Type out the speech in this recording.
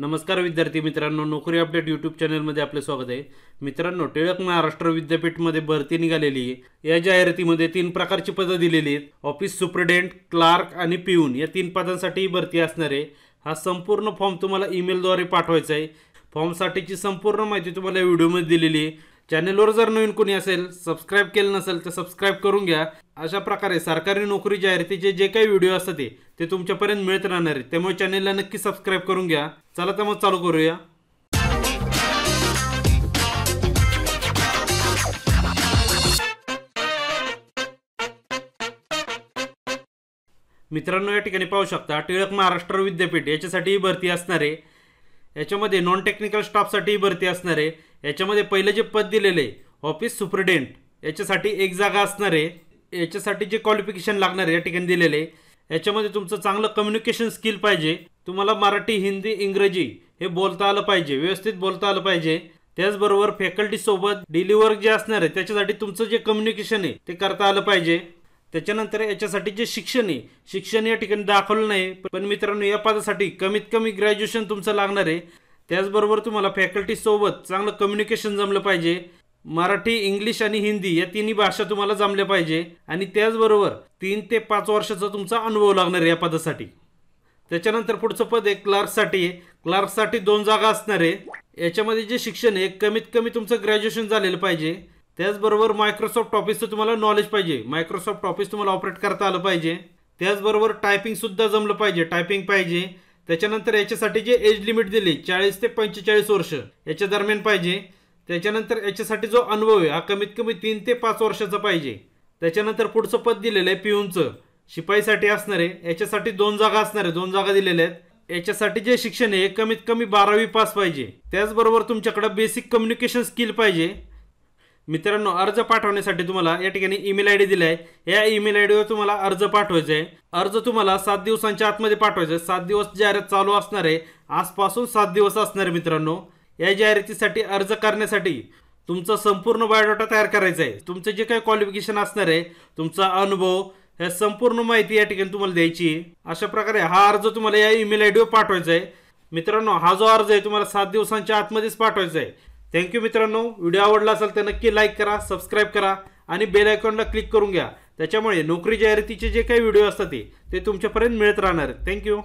नमस्कार विद्यार्थी मित्रांनो नोकरी अपडेट यूट्यूब चॅनलमध्ये आपले स्वागत आहे मित्रांनो टिळक महाराष्ट्र विद्यापीठमध्ये भरती निघालेली आहे या जाहिरातीमध्ये तीन प्रकारची पदं दिलेली आहेत ऑफिस सुप्रिडेंट क्लार्क आणि पिऊन या तीन पदांसाठी भरती असणार आहे हा संपूर्ण फॉर्म तुम्हाला ईमेलद्वारे पाठवायचा आहे फॉर्मसाठीची संपूर्ण माहिती तुम्हाला व्हिडिओमध्ये दिलेली आहे चॅनेलवर जर नवीन कोणी असेल सबस्क्राईब केलं नसेल तर सबस्क्राईब करून घ्या अशा प्रकारे सरकारी नोकरी जाहिरातीचे जे काही व्हिडिओ असतात ते तुमच्यापर्यंत मिळत राहणार आहे त्यामुळे चॅनेलला नक्की सबस्क्राईब करून घ्या चला तर मग चालू करूया मित्रांनो या ठिकाणी पाहू शकता टिळक महाराष्ट्र विद्यापीठ याच्यासाठी भरती असणारे याच्यामध्ये नॉन टेक्निकल स्टाफसाठीही भरती असणार आहे याच्यामध्ये पहिलं जे पद दिलेलं आहे ऑफिस सुप्रिडेंट याच्यासाठी एक जागा असणार आहे याच्यासाठी जे क्वालिफिकेशन लागणार आहे या ठिकाणी दिलेले याच्यामध्ये तुमचं चांगलं कम्युनिकेशन स्किल पाहिजे तुम्हाला मराठी हिंदी इंग्रजी हे बोलता आलं पाहिजे व्यवस्थित बोलता आलं पाहिजे त्याचबरोबर फॅकल्टीसोबत वर्क जे असणार आहे त्याच्यासाठी तुमचं जे कम्युनिकेशन आहे ते करता आलं पाहिजे त्याच्यानंतर याच्यासाठी जे शिक्षण आहे शिक्षण या ठिकाणी दाखवलं नाही पण मित्रांनो या पदासाठी कमीत कमी ग्रॅज्युएशन तुमचं लागणार आहे त्याचबरोबर तुम्हाला फॅकल्टी सोबत चांगलं कम्युनिकेशन जमलं पाहिजे मराठी इंग्लिश आणि हिंदी या तिन्ही भाषा तुम्हाला जमल्या पाहिजे आणि त्याचबरोबर तीन ते पाच वर्षाचा तुमचा अनुभव लागणार आहे या पदासाठी त्याच्यानंतर पुढचं पद आहे क्लार्कसाठी क्लार्कसाठी दोन जागा असणार आहे याच्यामध्ये जे शिक्षण आहे कमीत कमी तुमचं ग्रॅज्युएशन झालेलं पाहिजे त्याचबरोबर मायक्रोसॉफ्ट ऑफिसचं तुम्हाला नॉलेज पाहिजे मायक्रोसॉफ्ट ऑफिस तुम्हाला ऑपरेट करता आलं पाहिजे त्याचबरोबर टायपिंगसुद्धा जमलं पाहिजे टायपिंग पाहिजे त्याच्यानंतर याच्यासाठी जे एज लिमिट दिली चाळीस ते पंचेचाळीस वर्ष याच्या दरम्यान पाहिजे त्याच्यानंतर याच्यासाठी जो अनुभव आहे हा कमीत कमी तीन ते पाच वर्षाचा पाहिजे त्याच्यानंतर पुढचं पद दिलेलं आहे पिऊनचं शिपाईसाठी असणार आहे याच्यासाठी दोन जागा असणार आहे दोन जागा दिलेल्या आहेत याच्यासाठी जे शिक्षण आहे कमीत कमी बारावी पास पाहिजे त्याचबरोबर तुमच्याकडं बेसिक कम्युनिकेशन स्किल पाहिजे मित्रांनो अर्ज पाठवण्यासाठी तुम्हाला या ठिकाणी ईमेल आय डी दिलाय या ईमेल आय डीवर तुम्हाला अर्ज पाठवायचा आहे अर्ज तुम्हाला सात दिवसांच्या आतमध्ये पाठवायचा आहे सात दिवस जाहिरात चालू असणार आहे आजपासून सात दिवस असणार आहे मित्रांनो या जाहिरातीसाठी अर्ज करण्यासाठी तुमचा संपूर्ण बायोडाटा तयार करायचा आहे तुमचं जे काही क्वालिफिकेशन असणार आहे तुमचा अनुभव ह्या संपूर्ण माहिती या ठिकाणी तुम्हाला द्यायची अशा प्रकारे हा अर्ज तुम्हाला या ईमेल आय डीवर पाठवायचा आहे मित्रांनो हा जो अर्ज आहे तुम्हाला सात दिवसांच्या आतमध्येच पाठवायचा आहे थँक्यू मित्रांनो व्हिडिओ आवडला असेल तर नक्की लाईक करा सबस्क्राईब करा आणि बेल आयकॉनला क्लिक करून घ्या त्याच्यामुळे नोकरी जाहिरातीचे जे काही व्हिडिओ असतात ते तुमच्यापर्यंत मिळत राहणार थँक्यू